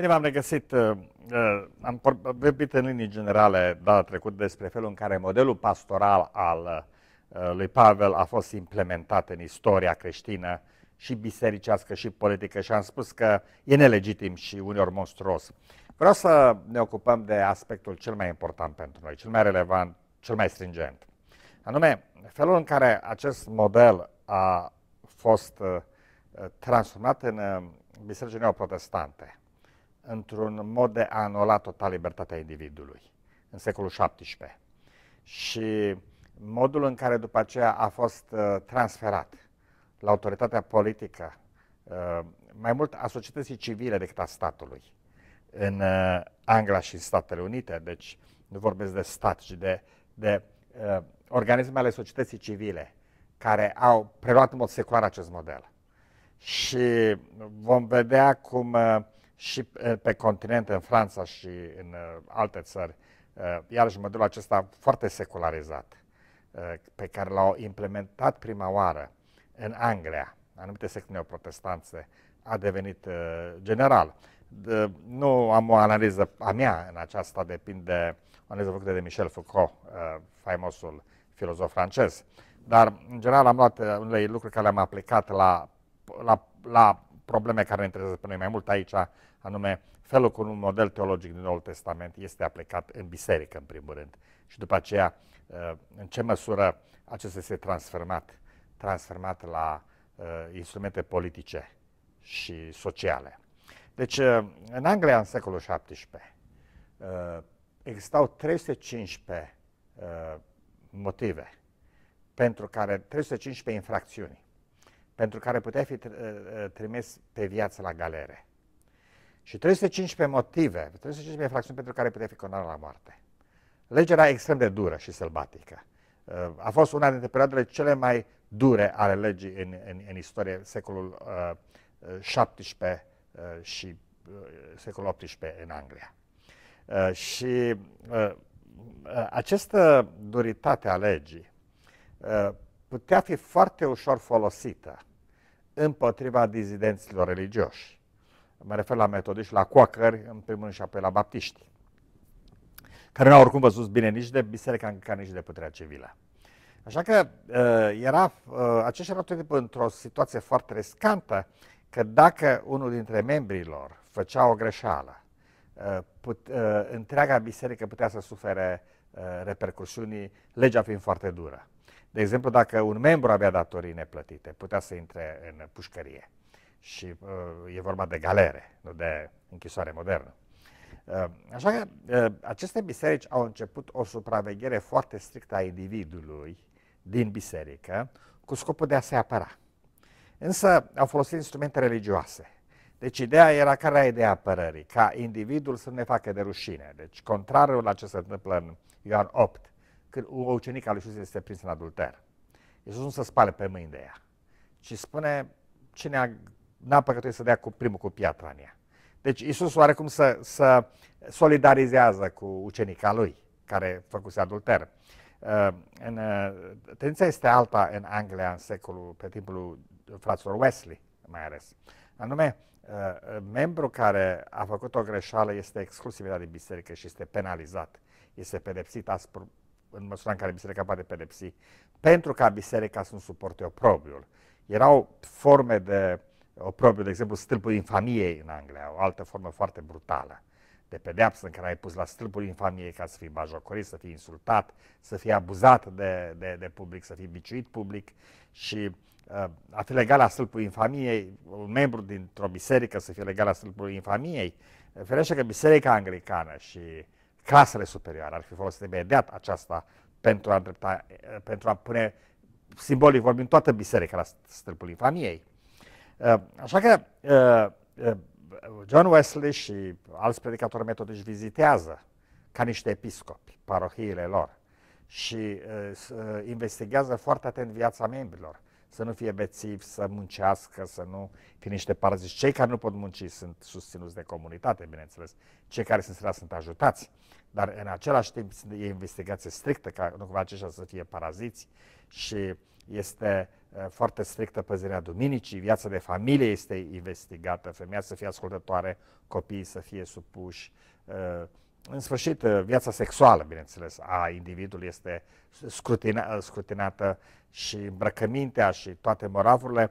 Bine v-am regăsit. Uh, uh, am vorbit în linii generale data trecut despre felul în care modelul pastoral al uh, lui Pavel a fost implementat în istoria creștină și bisericească și politică și am spus că e nelegitim și uneori monstruos. Vreau să ne ocupăm de aspectul cel mai important pentru noi, cel mai relevant, cel mai stringent. Anume, felul în care acest model a fost transformat în bisericile neoprotestante într-un mod de a anula total libertatea individului în secolul XVII. Și modul în care după aceea a fost uh, transferat la autoritatea politică, uh, mai mult a societății civile decât a statului, în uh, Anglia și în Statele Unite, deci nu vorbesc de stat, ci de, de organisme ale societății civile, care au preluat în mod secular acest model. Și vom vedea cum și pe continent, în Franța și în alte țări, iarăși modelul acesta foarte secularizat, pe care l-au implementat prima oară în Anglia, anumite secte neoprotestanțe, a devenit general. Nu am o analiză a mea în aceasta, depinde o analiză făcută de Michel Foucault, faimosul filozof francez. Dar, în general, am luat unele lucruri care le-am aplicat la, la, la probleme care ne interesează pe noi mai mult aici, anume felul cum un model teologic din Noul Testament este aplicat în biserică, în primul rând, și după aceea uh, în ce măsură acesta este transformat, transformat la uh, instrumente politice și sociale. Deci, uh, în Anglia, în secolul XVII, existau 315 motive pentru care, 315 infracțiuni, pentru care putea fi trimis pe viață la galere și 315 motive, 315 fracțiuni pentru care putea fi condamnat la moarte. Legea era extrem de dură și sălbatică. Uh, a fost una dintre perioadele cele mai dure ale legii în, în, în istorie, secolul uh, 17 uh, și uh, secolul 18 în Anglia. Uh, și uh, uh, această duritate a legii uh, putea fi foarte ușor folosită împotriva dizidenților religioși mă refer la metodiști, la coacări, în primul rând și apoi la baptiști, care n-au oricum văzut bine nici de biserica anglicană, nici de puterea civilă. Așa că uh, era, uh, aceștia erau tot într-o situație foarte riscantă, că dacă unul dintre membrii lor făcea o greșeală, uh, put, uh, întreaga biserică putea să sufere uh, repercusiunii, legea fiind foarte dură. De exemplu, dacă un membru avea datorii neplătite, putea să intre în pușcărie și uh, e vorba de galere, nu de închisoare modernă. Uh, așa că uh, aceste biserici au început o supraveghere foarte strictă a individului din biserică cu scopul de a se apăra. Însă au folosit instrumente religioase. Deci ideea era care era ideea apărării? Ca individul să ne facă de rușine. Deci contrarul la ce se întâmplă în Ioan 8, când un ucenic al lui Iisus este prins în adulter. Iisus nu se spală pe mâini de ea, ci spune cine a neapărat trebuie să dea cu primul cu piatra în ea. Deci Iisus oarecum să, să solidarizează cu ucenica lui, care făcuse adulter. Uh, în, uh, tendința este alta în Anglia în secolul, pe timpul fraților Wesley, mai ales. Anume, uh, membru care a făcut o greșeală este exclusiv de biserică și este penalizat. Este pedepsit aspru, în măsura în care biserica poate pedepsi, pentru ca biserica să nu suporte oprobiul. Erau forme de o propriu, de exemplu, stâlpul infamiei în Anglia, o altă formă foarte brutală de pedeapsă în care ai pus la stâlpul infamiei ca să fii bajocorit, să fii insultat, să fii abuzat de, de, de public, să fii biciuit public și uh, a fi legat la stâlpul infamiei, un membru dintr-o biserică să fie legat la stâlpul infamiei, ferește că biserica anglicană și clasele superioare ar fi folosit imediat aceasta pentru a, drepta, uh, pentru a pune simbolic vorbind toată biserica la stâlpul infamiei Uh, așa că uh, uh, John Wesley și alți predicatori metodici vizitează ca niște episcopi parohiile lor și investigează foarte atent viața membrilor. Să nu fie bețivi, să muncească, să nu fie niște paraziți. Cei care nu pot munci sunt susținuți de comunitate, bineînțeles. Cei care sunt sărați sunt ajutați. Dar în același timp e investigație strictă ca nu cumva aceștia să fie paraziți și este Eh, foarte strictă păzirea duminicii, viața de familie este investigată, femeia să fie ascultătoare, copiii să fie supuși. Eh, în sfârșit, eh, viața sexuală, bineînțeles, a individului este scrutina, scrutinată și îmbrăcămintea și toate moravurile.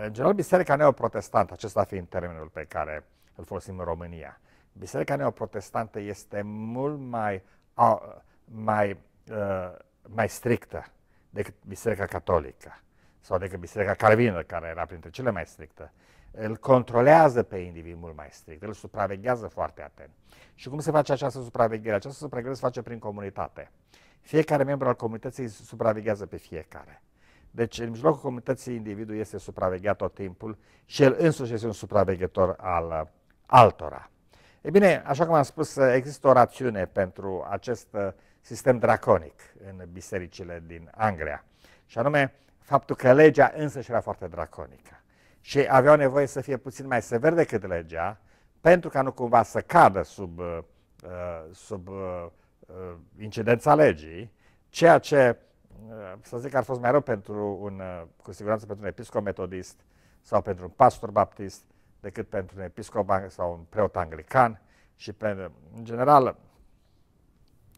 În general, biserica neoprotestantă, acesta fiind termenul pe care îl folosim în România, biserica neoprotestantă este mult mai, mai, mai strictă decât biserica catolică sau decât adică Biserica Calvină, care era printre cele mai stricte, îl controlează pe individ mult mai strict, îl supraveghează foarte atent. Și cum se face această supraveghere? Această supraveghere se face prin comunitate. Fiecare membru al comunității supraveghează pe fiecare. Deci, în mijlocul comunității, individul este supravegheat tot timpul și el însuși este un supraveghetor al uh, altora. E bine, așa cum am spus, există o rațiune pentru acest uh, sistem draconic în bisericile din Anglia. Și anume, faptul că legea însăși era foarte draconică și aveau nevoie să fie puțin mai sever decât legea, pentru ca nu cumva să cadă sub, uh, uh sub uh, uh, incidența legii, ceea ce, uh, să zic, ar fost mai rău pentru un, uh, cu siguranță pentru un episcop metodist sau pentru un pastor baptist, decât pentru un episcop sau un preot anglican și, pe, în general,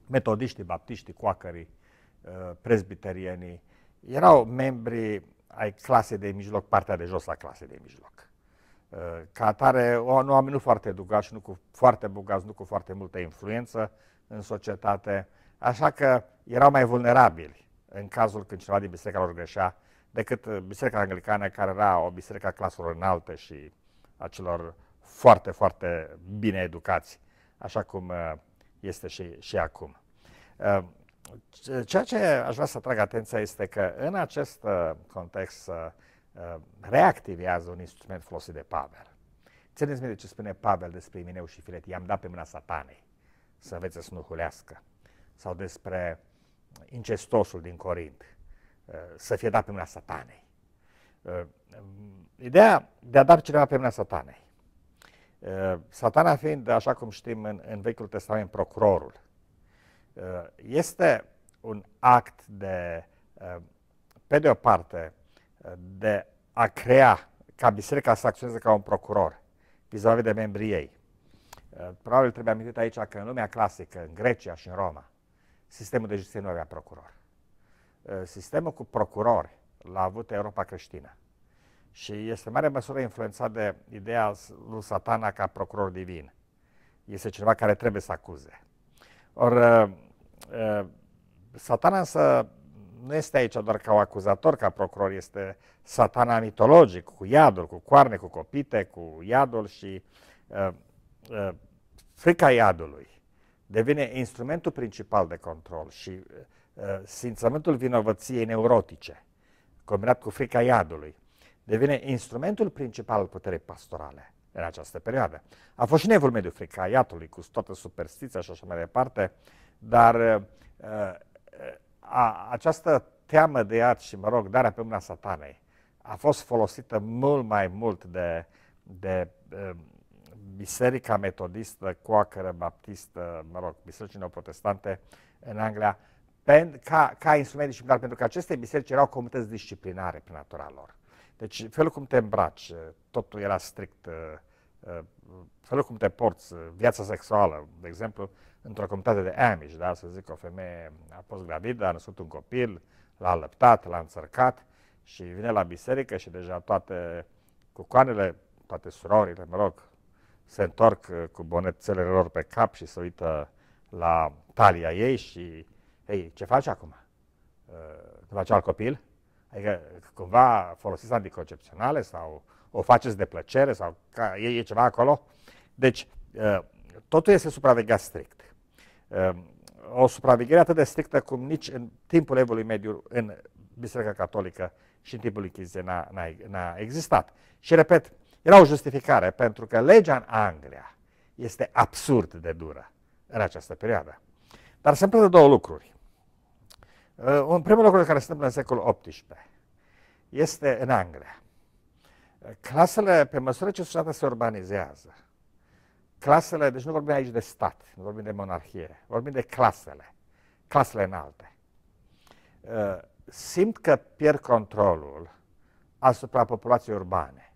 metodiștii, baptiștii, coacării, prezbiterienii erau membri ai clasei de mijloc, partea de jos a clasei de mijloc. Uh, ca atare, un oameni nu foarte educat și nu cu foarte bogați, nu cu foarte multă influență în societate, așa că erau mai vulnerabili în cazul când cineva din biserica lor greșea, decât uh, biserica anglicană, care era o biserică a claselor înalte și a celor foarte, foarte bine educați, așa cum uh, este și, și acum. Ceea ce aș vrea să atrag atenția este că în acest uh, context uh, uh, reactivează un instrument folosit de Pavel. Țineți minte ce spune Pavel despre Imineu și Filet. I-am dat pe mâna satanei să învețe să nu hulească. Sau despre incestosul din Corint, să fie dat pe mâna satanei. Ideea de a da cineva pe mâna satanei. Satana fiind, așa cum știm, în, în Vechiul Testament procurorul, Uh, este un act de, uh, pe de o parte, uh, de a crea ca biserica să acționeze ca un procuror vis-a-vis de membrii ei. Probabil trebuie amintit aici că în lumea clasică, în Grecia și în Roma, sistemul de justiție nu avea procuror. Sistemul cu procurori l-a avut Europa creștină și este mare măsură influențat de ideea lui satana ca procuror divin. Este cineva care trebuie să acuze, Or, uh, uh, satana însă nu este aici doar ca acuzator, ca procuror, este satana mitologic, cu iadul, cu coarne, cu copite, cu iadul și uh, uh, frica iadului devine instrumentul principal de control și uh, uh simțământul vinovăției neurotice, combinat cu frica iadului, devine instrumentul principal al puterii pastorale în această perioadă. A fost și nevul mediu fricaiatului cu toată superstiția și așa mai departe, dar uh, uh, a, această teamă de iad și, mă rog, darea pe mâna satanei a fost folosită mult mai mult de, de, uh, biserica metodistă, coacără, baptistă, mă rog, Biserici neoprotestante în Anglia, pen, ca, ca instrument disciplinar, pentru că aceste biserici erau comunități disciplinare prin natura lor. Deci felul cum te îmbraci, totul era strict, uh, uh, felul cum te porți, uh, viața sexuală, de exemplu, într-o comunitate de Amish, da, să zic, o femeie a fost gravidă, a născut un copil, l-a lăptat, l-a înțărcat și vine la biserică și deja toate cucoanele, toate surorile, mă rog, se întorc cu bonețele lor pe cap și se uită la talia ei și, ei, ce faci acum? Te faci alt copil? Adică cumva folosiți anticoncepționale sau o faceți de plăcere sau ca, e, e ceva acolo. Deci ă, totul este supravegheat strict. Ă, o supraveghere atât de strictă cum nici în timpul evului mediu în Biserica Catolică și în timpul Inchiziției n-a, n-a existat. Și repet, era o justificare pentru că legea în Anglia este absurd de dură în această perioadă. Dar se întâmplă două lucruri. Uh, un primul lucru care se întâmplă în secolul XVIII este în Anglia. Uh, clasele, pe măsură ce societatea se urbanizează, clasele, deci nu vorbim aici de stat, nu vorbim de monarhie, vorbim de clasele, clasele înalte, uh, simt că pierd controlul asupra populației urbane.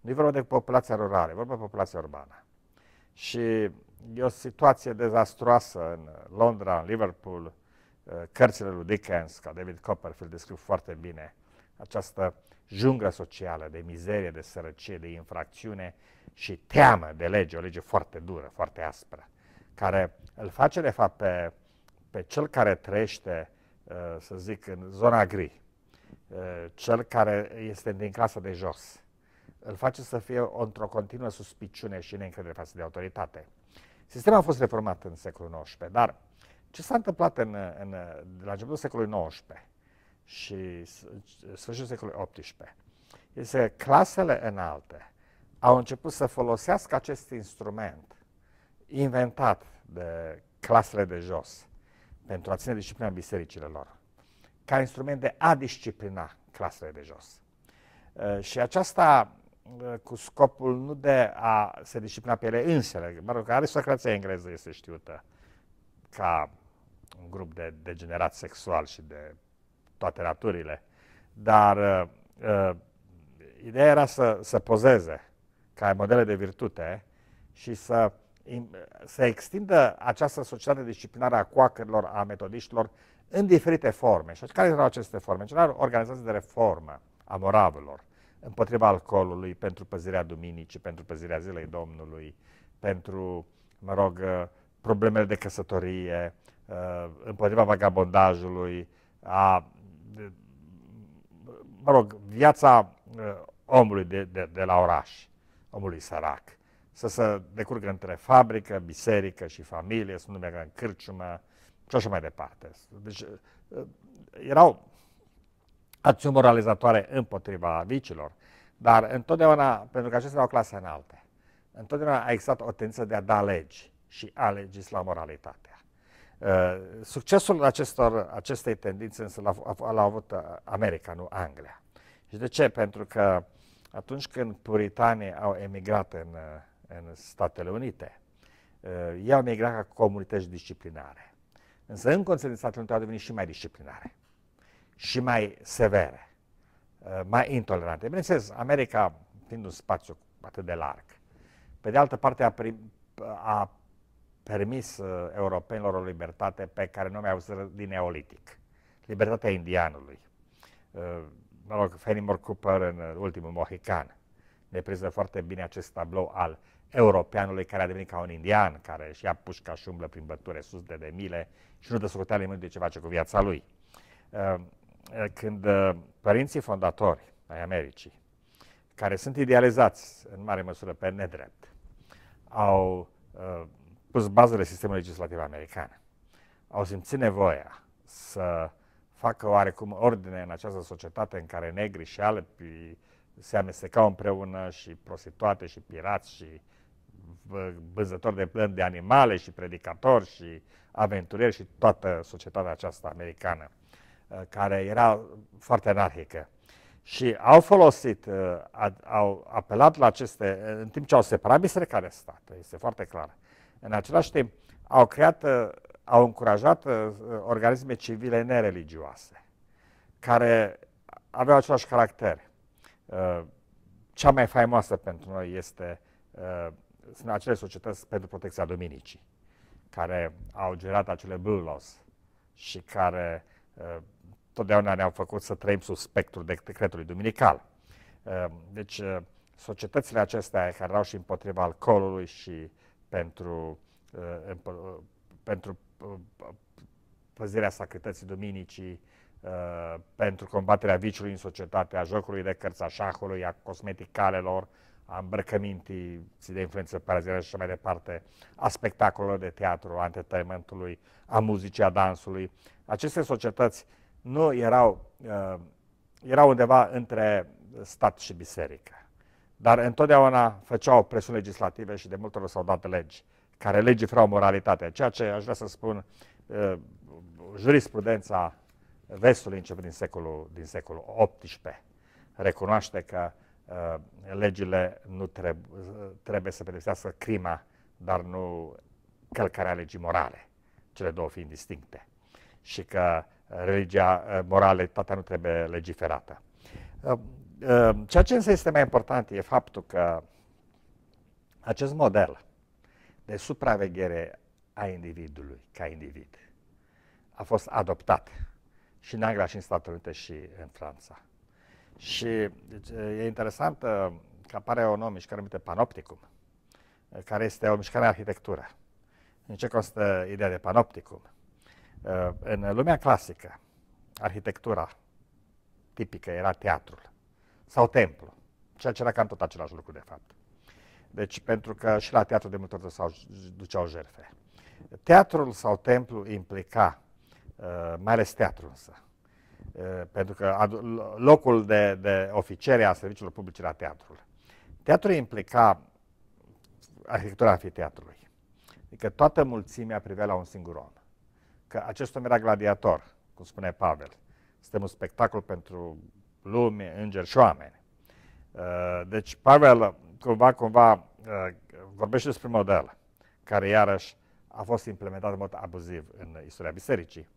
Nu vorbim vorba de populația rurală, vorbim vorba de populația urbană. Și e o situație dezastroasă în Londra, în Liverpool, Eh, cărțile lui Dickens, ca David Copperfield descriu foarte bine această junglă socială de mizerie, de sărăcie, de infracțiune și teamă de lege, o lege foarte dură, foarte aspră, care îl face de fapt pe, pe cel care trăiește, eh, să zic, în zona gri, eh, cel care este din clasă de jos, îl face să fie într-o continuă suspiciune și neîncredere față de autoritate. Sistemul a fost reformat în secolul XIX, dar ce s-a întâmplat în, în, de la începutul secolului XIX și sfârșitul secolului XVIII? Este clasele înalte au început să folosească acest instrument inventat de clasele de jos pentru a ține disciplina bisericile lor, ca instrument de a disciplina clasele de jos. Uh, și aceasta uh, cu scopul nu de a se disciplina pe ele însele, mă rog, aristocrația engleză este știută ca un grup de degenerat sexual și de toate naturile, dar uh, uh, ideea era să, să pozeze ca modele de virtute și să, să extindă această societate disciplinară a coacărilor, a metodiștilor, în diferite forme. Și care erau aceste forme? În general, organizații de reformă a moravelor, împotriva alcoolului, pentru păzirea duminicii, pentru păzirea zilei Domnului, pentru, mă rog, uh, problemele de căsătorie, Uh, împotriva vagabondajului, a, mă rog, viața uh, omului de, de, de la oraș, omului sărac. Să se decurgă între fabrică, biserică și familie, să nu meargă în cârciumă și așa mai departe. Deci uh, erau acțiuni moralizatoare împotriva vicilor, dar întotdeauna, pentru că acestea erau clase înalte, întotdeauna a existat o tendință de a da legi și a legisla moralitate. Uh, succesul acestor, acestei tendințe însă l-a, l-a avut uh, America, nu Anglia. Și de ce? Pentru că atunci când puritanii au emigrat în, uh, în Statele Unite, ei au emigrat ca comunități disciplinare. Însă în conținut Statele Unite au devenit și mai disciplinare, și mai severe, mai intolerante. Bineînțeles, America, fiind un spațiu atât de larg, pe de altă parte a, prim, a permis uh, europenilor o libertate pe care nu mi-au din neolitic. Libertatea indianului. Uh, mă rog, Fenimore Cooper în uh, ultimul Mohican reprezintă foarte bine acest tablou al europeanului care a devenit ca un indian, care și ia pușca și umblă prin băture sus de de mile și nu dă socoteală nimic de ce face cu viața lui. Când părinții fondatori ai Americii, care sunt idealizați în mare măsură pe nedrept, au pus bazele sistemului legislativ american. Au simțit nevoia să facă oarecum ordine în această societate în care negri și albi se amestecau împreună și prostituate și pirați și vânzători de plâni de animale și predicatori și aventurieri și toată societatea aceasta americană uh, care era foarte anarhică. Și au folosit, uh, au apelat la aceste, în timp ce au separat de stat, este foarte clar, în același timp, au creat, uh, au încurajat uh, organisme civile nereligioase, care aveau același caracter. Uh, cea mai faimoasă pentru noi este, sunt acele societăți pentru protecția Duminicii, care au generat acele blue laws și care totdeauna ne-au făcut să trăim sub spectrul decretului duminical. Deci, societățile acestea care erau și împotriva alcoolului și uh, pentru, uh, uh pentru uh, păzirea sacrității duminicii, uh, pentru combaterea viciului în societate, a jocului de cărți, a șahului, a cosmeticalelor, a îmbrăcămintii de influență parazieră și așa mai departe, a spectacolelor de teatru, a entertainmentului, a muzicii, a dansului. Aceste societăți nu erau, uh, erau undeva între stat și biserică dar întotdeauna făceau presiuni legislative și de multe ori s-au dat legi care legifrau moralitatea, ceea ce aș vrea să spun uh, jurisprudența vestului început din secolul, din secolul XVIII recunoaște că uh, legile nu treb- trebuie să pedepsească crima, dar nu călcarea legii morale, cele două fiind distincte, și că religia, uh, moralitatea nu trebuie legiferată. Uh, Ehm, ceea ce însă este mai important e faptul că acest model de supraveghere a individului ca individ a fost adoptat și în Anglia și în Statele Unite și în Franța. Și deci, e interesant ehm, că apare o nouă mișcare numită Panopticum, eh, care este o mișcare în arhitectură. În ce constă ideea de Panopticum? Ehm, în lumea clasică, arhitectura tipică era teatrul sau templu, ceea ce era cam tot același lucru de fapt. Deci pentru că și la teatru de multe ori s-au, duceau jerfe. Teatrul sau templu implica, uh, mai ales teatru însă, uh, pentru că locul de, de oficere a serviciilor publice era teatrul. Teatrul implica arhitectura anfiteatrului. Adică toată mulțimea privea la un singur om. Că acest om era gladiator, cum spune Pavel. Suntem un spectacol pentru lume, îngeri și oameni. Uh, deci Pavel cumva, cumva uh, vorbește despre model, care iarăși a fost implementat în mod abuziv în istoria bisericii,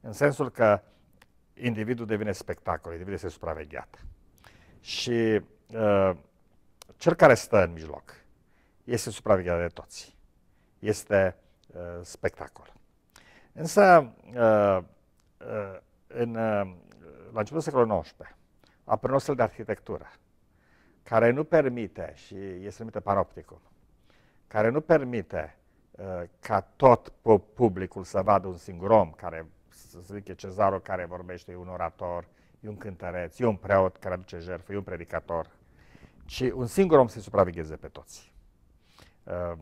în sensul că individul devine spectacol, individul este supravegheat. Și uh, cel care stă în mijloc este supravegheat de toți. Este spectacol. Însă, în, la începutul secolului XIX, apenosul de arhitectură, care nu permite, și este numită panopticum, care nu permite uh, ca tot publicul să vadă un singur om, care, să zic, cezarul care vorbește, e un orator, e un cântăreț, e un preot care aduce jertfă, e un predicator, ci un singur om să-i supravegheze pe toți. Uh,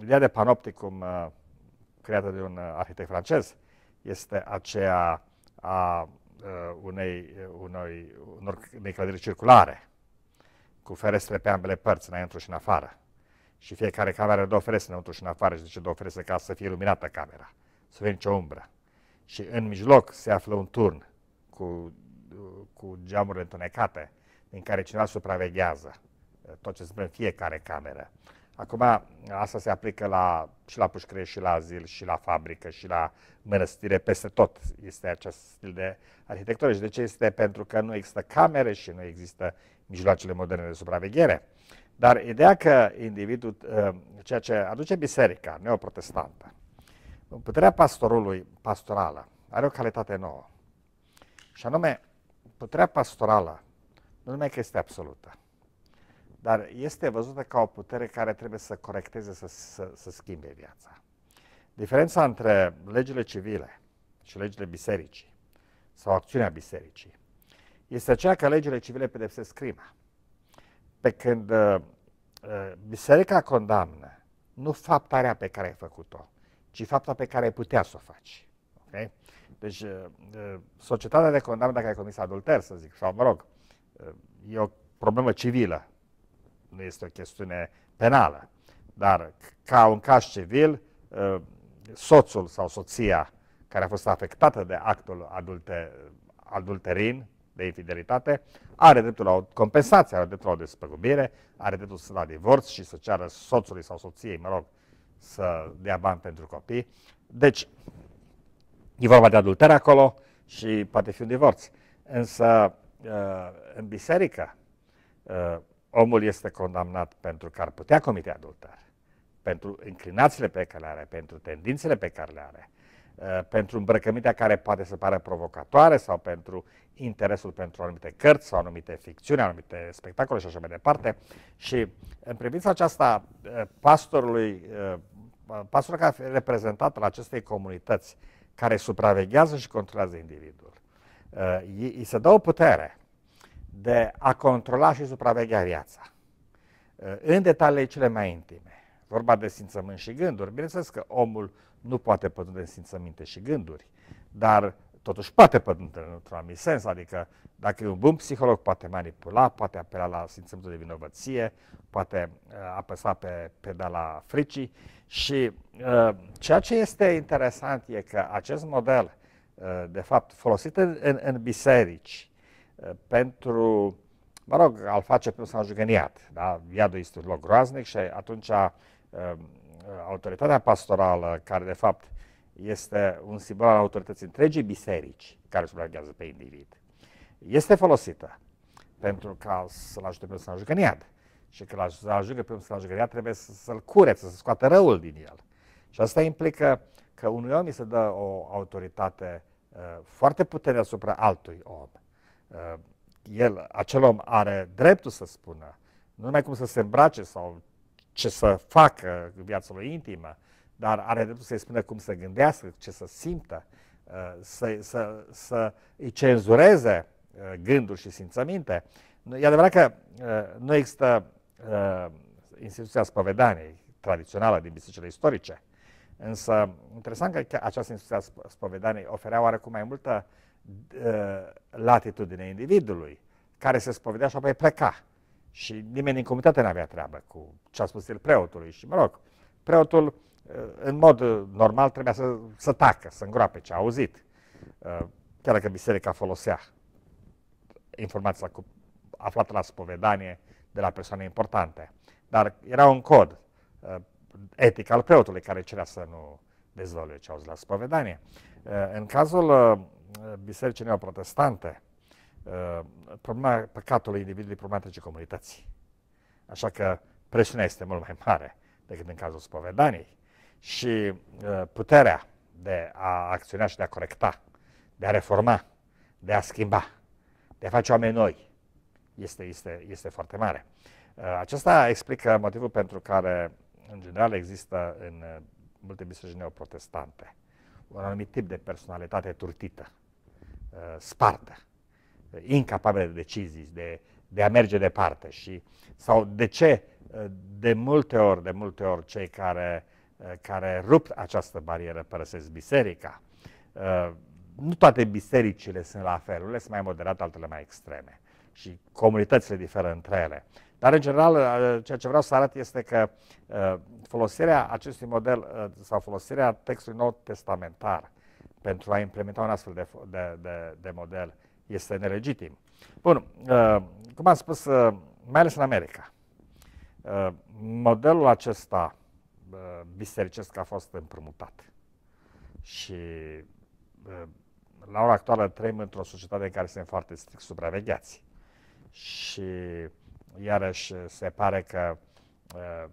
ideea de panopticum uh, creată de un uh, arhitect francez este aceea a Uh, unei, uh, unei, unor, unei clădiri circulare, cu ferestre pe ambele părți, înăuntru și în afară. Și fiecare cameră are două ferestre înăuntru și în afară și zice două ferestre ca să fie iluminată camera, să fie nicio umbră. Și în mijloc se află un turn cu, cu geamuri întunecate, din care cineva supraveghează uh, tot ce se în fiecare cameră. Acum, asta se aplică la, și la pușcărie, și la azil, și la fabrică, și la mănăstire, peste tot este acest stil de arhitectură. Și de ce este? Pentru că nu există camere și nu există mijloacele moderne de supraveghere. Dar ideea că individul, ă, ceea ce aduce biserica neoprotestantă, puterea pastorului pastorală are o calitate nouă. Și anume, puterea pastorală nu numai că este absolută, dar este văzută ca o putere care trebuie să corecteze, să, să, să schimbe viața. Diferența între legile civile și legile bisericii sau acțiunea bisericii este aceea că legile civile pedepsesc crima, pe când uh, uh biserica condamnă nu fapta rea pe care ai făcut-o, ci fapta pe care ai putea să o faci. Okay? Deci, uh, uh societatea de condamnă dacă ai comis adulter, să zic, sau mă rog, uh, e o problemă civilă, nu este o chestiune penală. Dar ca un caz civil, uh, soțul sau soția care a fost afectată de actul adulte, adulterin, de infidelitate, are dreptul la o compensație, are dreptul la o despăgubire, are dreptul să la divorț și să ceară soțului sau soției, mă rog, să dea bani pentru copii. Deci, e vorba de adulter acolo și poate fi un divorț. Însă, uh, în biserică, uh, omul este condamnat pentru că ar putea comite adulter, pentru inclinațiile pe care le are, pentru tendințele pe care le are, uh, pentru îmbrăcămintea care poate să pare provocatoare sau pentru interesul pentru anumite cărți sau anumite ficțiuni, anumite spectacole și așa mai departe. Și în privința aceasta, uh, pastorului, uh, pastorul care a reprezentat al acestei comunități care supraveghează și controlează individul, îi se dă o putere de a controla și supraveghea viața. În detalii cele mai intime, vorba de simțământ și gânduri, bineînțeles că omul nu poate pătrunde în simțăminte și gânduri, dar totuși poate pătrunde într-un anumit sens, adică dacă e un bun psiholog poate manipula, poate apela la simțământul de vinovăție, poate uh, apăsa pe pedala fricii și uh, ceea ce este interesant e că acest model, uh, de fapt, folosit în, în, în biserici, Eh, pentru, mă rog, al face pe personajul geniat. Da? Iadul este un loc groaznic și atunci eh, autoritatea pastorală, care de fapt este un simbol al autorității întregii biserici care supraveghează pe individ, este folosită pentru ca să-l ajute pe personajul geniat. Și că să-l ajungă pe personajul geniat trebuie să-l curețe, să scoată răul din el. Și asta implică că unui om îi se dă o autoritate uh, foarte puternică asupra altui om. Uh, el, acel om are dreptul să spună, nu numai cum să se îmbrace sau ce să facă în viața lui intimă, dar are dreptul să-i spună cum să gândească, ce să simtă, uh, să, să, să îi cenzureze uh, gânduri și simțăminte. E adevărat că nu există instituția spovedaniei tradițională din bisericile istorice, însă interesant că această instituție a spovedaniei oferea oarecum mai multă Uh, latitudinea individului, care se spovedea și apoi pleca. Și nimeni din comunitate nu avea treabă cu ce a spus el preotului. Și, mă rog, preotul, uh, în mod normal, trebuia să, să tacă, să îngroape ce a auzit. Uh, chiar dacă biserica folosea informația cu, aflată la spovedanie de la persoane importante. Dar era un cod etic al preotului care cerea să nu dezvăluie ce auzi la spovedanie. În cazul Eh, bisericii neoprotestante, eh, problema păcatului individului problematicii comunității. Așa că presiunea este mult mai mare decât în cazul spovedaniei și eh, puterea de a acționa și de a corecta, de a reforma, de a schimba, de a face oameni noi, este, este, este foarte mare. Acesta explică motivul pentru care, în general, există în multe biserici neoprotestante un anumit tip de personalitate turtită, Eh, spartă, eh, incapabilă de decizii, de, de a merge departe. Și, sau de ce eh, de multe ori, de multe ori cei care, care rup această barieră părăsesc biserica. Nu toate bisericile sunt la fel, unele sunt mai moderate, altele mai extreme și comunitățile diferă între ele. Dar, în general, ceea ce vreau să arăt este că folosirea acestui model sau folosirea textului nou testamentar pentru a implementa un astfel de, de, de, de model este nelegitim. Bun, uh, cum am spus, uh, mai ales în America, uh, modelul acesta uh, bisericesc a fost împrumutat și uh, la ora actuală trăim într-o societate în care suntem foarte strict supravegheați și iarăși se pare că uh,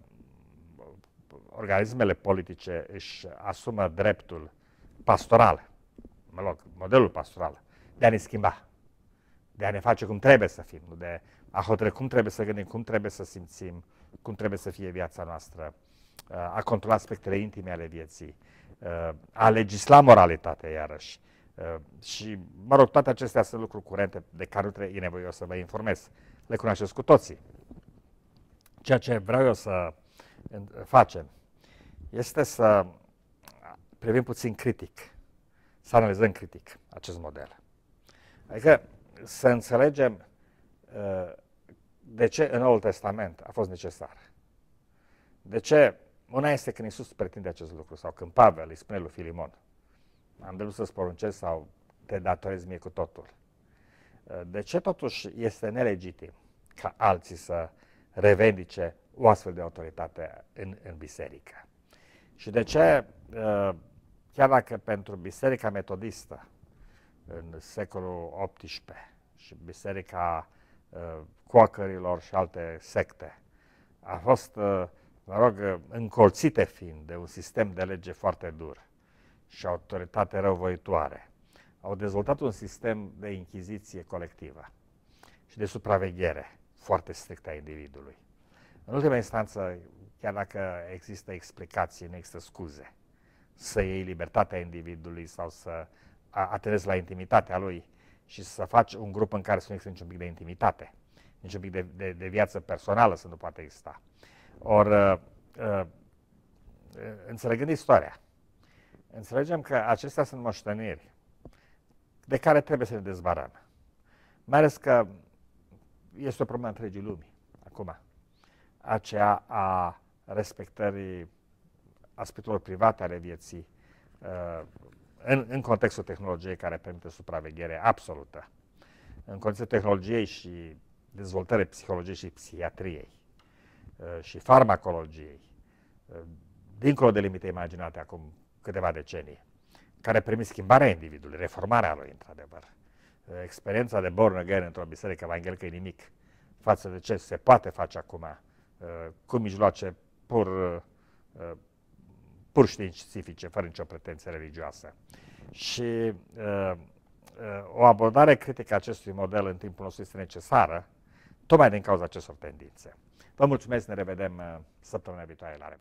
organismele politice își asumă dreptul pastorală, mă rog, modelul pastoral, de a ne schimba, de a ne face cum trebuie să fim, de a hotărâi cum trebuie să gândim, cum trebuie să simțim, cum trebuie să fie viața noastră, uh, a controla aspectele intime ale vieții, uh, a legisla moralitatea iarăși. Uh, și, mă rog, toate acestea sunt lucruri curente de care nu trebuie, e nevoie să vă informez. Le cunoașteți cu toții. Ceea ce vreau eu să facem este să privim puțin critic, să analizăm critic acest model. Adică să înțelegem uh, de ce în Noul Testament a fost necesar. De ce? Una este când Iisus pretinde acest lucru sau când Pavel îi spune lui Filimon, am de să-ți poruncesc sau te datorezi mie cu totul. Uh, de ce totuși este nelegitim ca alții să revendice o astfel de autoritate în, în biserică? Și de ce uh, chiar dacă pentru Biserica Metodistă în secolul XVIII și Biserica ă, Coacărilor și alte secte a fost, ă, mă rog, ă, încolțite fiind de un sistem de lege foarte dur și autoritate răuvoitoare, au dezvoltat un sistem de inchiziție colectivă și de supraveghere foarte strictă a individului. În ultima instanță, chiar dacă există explicații, nu există scuze să iei libertatea individului sau să atenezi la intimitatea lui și să faci un grup în care să nu există niciun pic de intimitate, niciun pic de, de, de viață personală să nu poate exista. Uh, uh, înțelegând istoria, înțelegem că acestea sunt moșteniri de care trebuie să ne dezbarăm. Mai ales că este o problemă întregii lumii acum, aceea a respectării aspectelor private ale vieții uh, în, în contextul tehnologiei care permite supraveghere absolută, în contextul tehnologiei și dezvoltării psihologiei și psihiatriei uh, și farmacologiei, uh, dincolo de limite imaginate acum câteva decenii, care permit schimbarea individului, reformarea lui, într-adevăr. Experiența de born again într-o biserică evanghelică e nimic față de ce se poate face acum cu mijloace pur pur și științifice, fără nicio pretenție religioasă. Și uh, uh, o abordare critică a acestui model în timpul nostru este necesară, tocmai din cauza acestor tendințe. Vă mulțumesc, ne revedem uh, săptămâna viitoare la revedere.